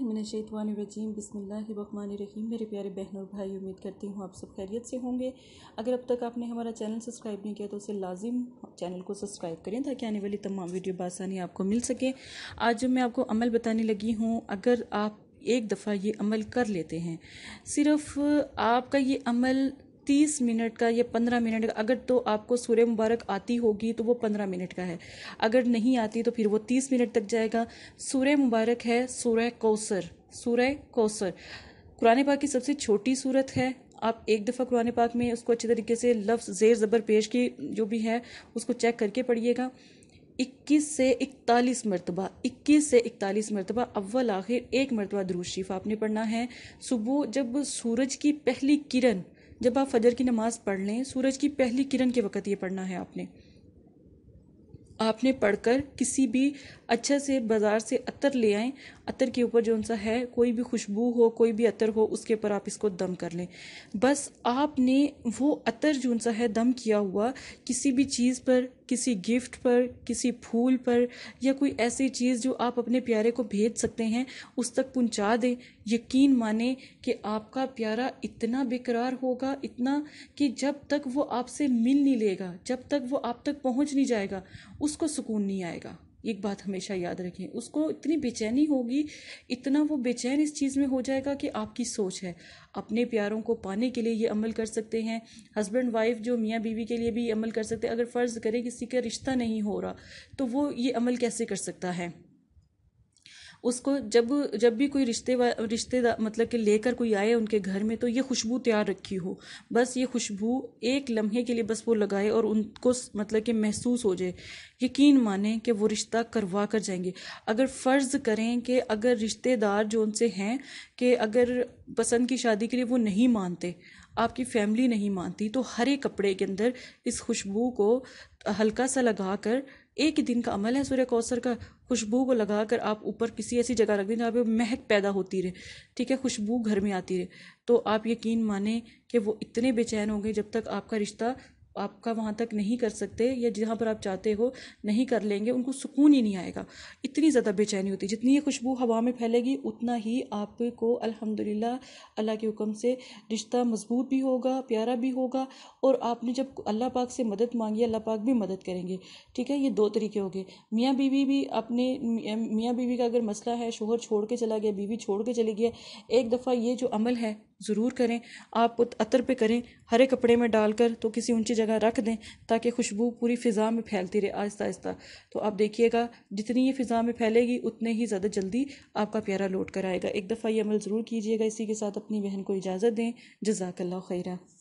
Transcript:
मिनशैतवानरजीम बिसमीम मेरे प्यारे बहन और भाई उम्मीद करती हूँ आप सब खैरियत से होंगे अगर अब तक आपने हमारा चैनल सब्सक्राइब नहीं किया तो उसे लाजिम चैनल को सब्सक्राइब करें ताकि आने वाली तमाम वीडियो बासानी आपको मिल सके आज जब मैं आपको अमल बताने लगी हूँ अगर आप एक दफ़ा ये अमल कर लेते हैं सिर्फ आपका ये अमल तीस मिनट का या पंद्रह मिनट का अगर तो आपको सूर्य मुबारक आती होगी तो वो पंद्रह मिनट का है अगर नहीं आती तो फिर वो तीस मिनट तक जाएगा सूर्य मुबारक है सूर्य कौसर सूर्य कौसर कुरान पाक की सबसे छोटी सूरत है आप एक दफ़ा कुरान पाक में उसको अच्छे तरीके से लफ्ज़ ज़ेर ज़बर पेश की जो भी है उसको चेक करके पढ़िएगा 21 से 41 मरतबा 21 से 41 मरतबा अव्वल आखिर एक मरतबा दरूज शरीफ आपने पढ़ना है सुबह जब सूरज की पहली किरण जब आप फजर की नमाज़ पढ़ लें सूरज की पहली किरण के वक़्त ये पढ़ना है आपने आपने पढ़कर किसी भी अच्छे से बाज़ार से अतर ले आएँ अतर के ऊपर जो सा है कोई भी खुशबू हो कोई भी अतर हो उसके ऊपर आप इसको दम कर लें बस आपने वो अतर जो सा है दम किया हुआ किसी भी चीज़ पर किसी गिफ्ट पर किसी फूल पर या कोई ऐसी चीज़ जो आप अपने प्यारे को भेज सकते हैं उस तक पहुंचा दें यकीन माने कि आपका प्यारा इतना बेकरार होगा इतना कि जब तक वो आपसे मिल नहीं लेगा जब तक वो आप तक पहुंच नहीं जाएगा उस उसको सुकून नहीं आएगा एक बात हमेशा याद रखें उसको इतनी बेचैनी होगी इतना वो बेचैन इस चीज़ में हो जाएगा कि आपकी सोच है अपने प्यारों को पाने के लिए ये अमल कर सकते हैं हस्बैंड वाइफ जो मियाँ बीवी के लिए भी ये अमल कर सकते हैं अगर फ़र्ज़ करें किसी का रिश्ता नहीं हो रहा तो वो ये अमल कैसे कर सकता है उसको जब जब भी कोई रिश्ते रिश्तेदार मतलब कि लेकर कोई आए उनके घर में तो ये खुशबू तैयार रखी हो बस ये खुशबू एक लम्हे के लिए बस वो लगाए और उनको मतलब कि महसूस हो जाए यकीन माने कि वो रिश्ता करवा कर जाएंगे अगर फ़र्ज़ करें कि अगर रिश्तेदार जो उनसे हैं कि अगर पसंद की शादी के लिए वो नहीं मानते आपकी फैमिली नहीं मानती तो हरे कपड़े के अंदर इस खुशबू को हल्का सा लगा कर एक ही दिन का अमल है सूर्य कौसर का खुशबू को लगा कर आप ऊपर किसी ऐसी जगह रख दें जहाँ पे महक पैदा होती रहे ठीक है खुशबू घर में आती रहे तो आप यकीन माने कि वो इतने बेचैन होंगे जब तक आपका रिश्ता आपका वहाँ तक नहीं कर सकते या जहाँ पर आप चाहते हो नहीं कर लेंगे उनको सुकून ही नहीं आएगा इतनी ज़्यादा बेचैनी होती है जितनी ये खुशबू हवा में फैलेगी उतना ही आपको अल्हम्दुलिल्लाह अल्लाह के हुक्म से रिश्ता मजबूत भी होगा प्यारा भी होगा और आपने जब अल्लाह पाक से मदद मांगी अल्लाह पाक भी मदद करेंगे ठीक है ये दो तरीके हो गए मियाँ बीवी भी अपने मियाँ बीवी का अगर मसला है शोहर छोड़ के चला गया बीवी छोड़ के चली गया एक दफ़ा ये जो अमल है ज़रूर करें आप अतर पे करें हरे कपड़े में डालकर तो किसी ऊंची जगह रख दें ताकि खुशबू पूरी फ़िज़ा में फैलती रहे आहिस्ता आहिस्ता तो आप देखिएगा जितनी ये फ़िज़ा में फैलेगी उतने ही ज़्यादा जल्दी आपका प्यारा लौट कर आएगा एक दफ़ा ये अमल ज़रूर कीजिएगा इसी के साथ अपनी बहन को इजाज़त दें जजाकल्ला खैरा